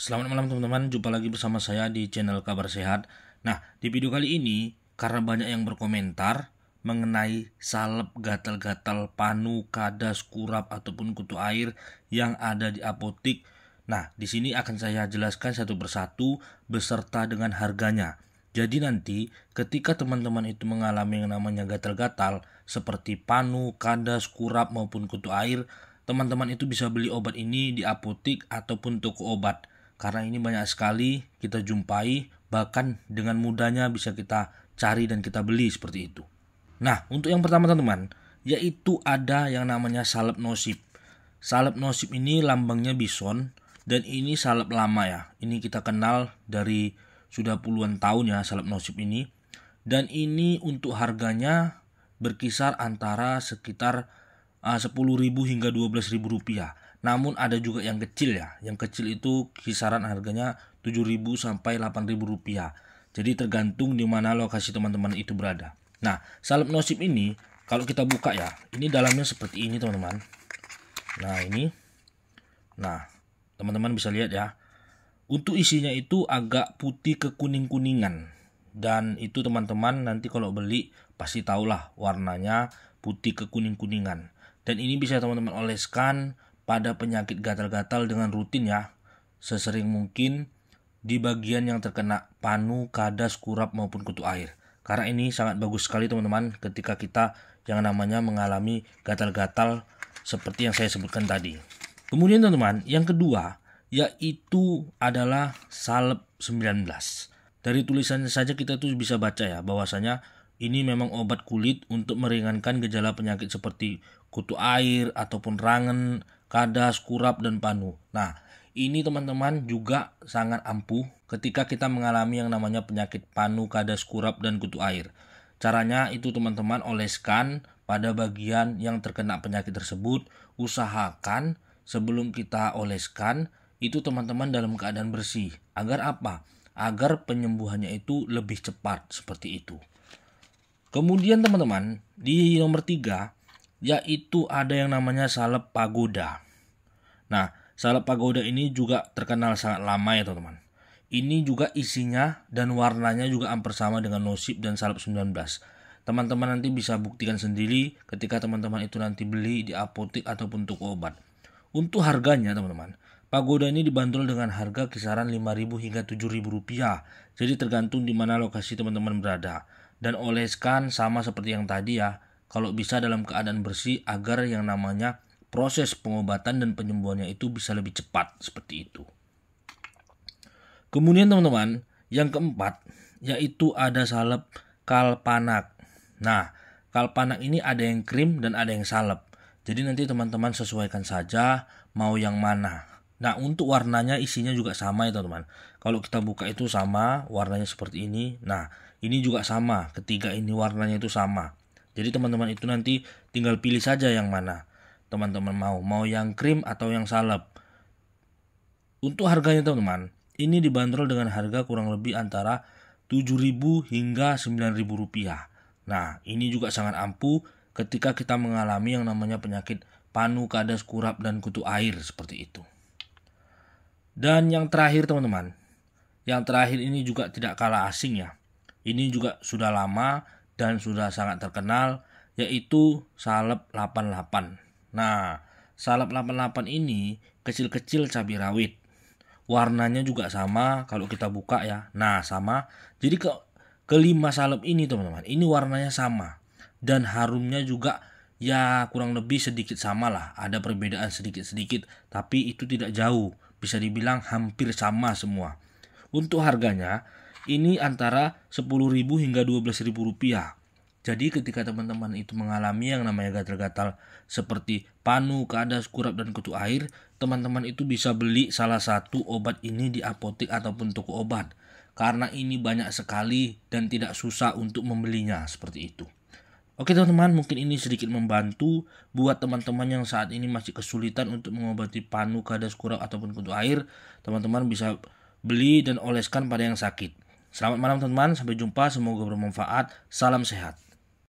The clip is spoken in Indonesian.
Selamat malam teman-teman, jumpa lagi bersama saya di channel Kabar Sehat. Nah, di video kali ini karena banyak yang berkomentar mengenai salep gatal-gatal panu, kadas, kurap ataupun kutu air yang ada di apotik. Nah, di sini akan saya jelaskan satu persatu beserta dengan harganya. Jadi nanti ketika teman-teman itu mengalami yang namanya gatal-gatal seperti panu, kadas, kurap maupun kutu air, teman-teman itu bisa beli obat ini di apotik ataupun toko obat karena ini banyak sekali kita jumpai bahkan dengan mudahnya bisa kita cari dan kita beli seperti itu. Nah, untuk yang pertama teman-teman, yaitu ada yang namanya salep nosip. Salep nosip ini lambangnya bison dan ini salep lama ya. Ini kita kenal dari sudah puluhan tahun ya salep nosip ini. Dan ini untuk harganya berkisar antara sekitar ah, uh, 10.000 hingga 12.000 rupiah. Namun ada juga yang kecil ya. Yang kecil itu kisaran harganya 7.000 sampai 8.000 rupiah. Jadi tergantung di mana lokasi teman-teman itu berada. Nah, salep nosip ini kalau kita buka ya, ini dalamnya seperti ini teman-teman. Nah, ini. Nah, teman-teman bisa lihat ya. Untuk isinya itu agak putih ke kuning-kuningan. Dan itu teman-teman nanti kalau beli pasti tahulah warnanya putih ke kuning-kuningan. Dan ini bisa teman-teman oleskan pada penyakit gatal-gatal dengan rutin ya, sesering mungkin di bagian yang terkena panu, kadas, kurap maupun kutu air. Karena ini sangat bagus sekali teman-teman ketika kita yang namanya mengalami gatal-gatal seperti yang saya sebutkan tadi. Kemudian teman-teman, yang kedua yaitu adalah salep 19. Dari tulisannya saja kita tuh bisa baca ya bahwasanya ini memang obat kulit untuk meringankan gejala penyakit seperti kutu air ataupun rangen kadas, kurap, dan panu. Nah, ini teman-teman juga sangat ampuh ketika kita mengalami yang namanya penyakit panu, kadas, kurap, dan kutu air. Caranya itu teman-teman oleskan pada bagian yang terkena penyakit tersebut, usahakan sebelum kita oleskan itu teman-teman dalam keadaan bersih. Agar apa? Agar penyembuhannya itu lebih cepat seperti itu. Kemudian teman-teman, di nomor tiga yaitu ada yang namanya salep pagoda. Nah, salep pagoda ini juga terkenal sangat lama ya teman-teman. Ini juga isinya dan warnanya juga hampir sama dengan nosip dan salep 19. Teman-teman nanti bisa buktikan sendiri ketika teman-teman itu nanti beli di apotek ataupun toko obat. Untuk harganya teman-teman, Pagoda ini dibanderol dengan harga kisaran 5.000 hingga 7.000 rupiah. Jadi tergantung di mana lokasi teman-teman berada. Dan oleskan sama seperti yang tadi ya, kalau bisa dalam keadaan bersih agar yang namanya proses pengobatan dan penyembuhannya itu bisa lebih cepat seperti itu. Kemudian teman-teman, yang keempat yaitu ada salep kalpanak. Nah, kalpanak ini ada yang krim dan ada yang salep. Jadi nanti teman-teman sesuaikan saja mau yang mana. Nah, untuk warnanya isinya juga sama ya teman-teman. Kalau kita buka itu sama, warnanya seperti ini. Nah, ini juga sama, ketiga ini warnanya itu sama. Jadi teman-teman itu nanti tinggal pilih saja yang mana teman-teman mau, mau yang krim atau yang salep. Untuk harganya teman-teman, ini dibanderol dengan harga kurang lebih antara 7.000 hingga 9.000 rupiah. Nah, ini juga sangat ampuh ketika kita mengalami yang namanya penyakit panu, kadas, kurap, dan kutu air seperti itu. Dan yang terakhir teman-teman, yang terakhir ini juga tidak kalah asing ya. Ini juga sudah lama dan sudah sangat terkenal yaitu salep 88. Nah, salep 88 ini kecil-kecil cabai rawit. Warnanya juga sama kalau kita buka ya. Nah, sama. Jadi ke kelima salep ini teman-teman, ini warnanya sama dan harumnya juga ya kurang lebih sedikit sama lah. Ada perbedaan sedikit-sedikit, tapi itu tidak jauh. Bisa dibilang hampir sama semua. Untuk harganya, ini antara 10.000 hingga 12.000 rupiah. Jadi ketika teman-teman itu mengalami yang namanya gatal-gatal seperti panu, kadas, kurap, dan kutu air, teman-teman itu bisa beli salah satu obat ini di apotek ataupun toko obat. Karena ini banyak sekali dan tidak susah untuk membelinya seperti itu. Oke teman-teman, mungkin ini sedikit membantu buat teman-teman yang saat ini masih kesulitan untuk mengobati panu, kadas, kurap, ataupun kutu air. Teman-teman bisa beli dan oleskan pada yang sakit. Selamat malam teman-teman, sampai jumpa, semoga bermanfaat. Salam sehat.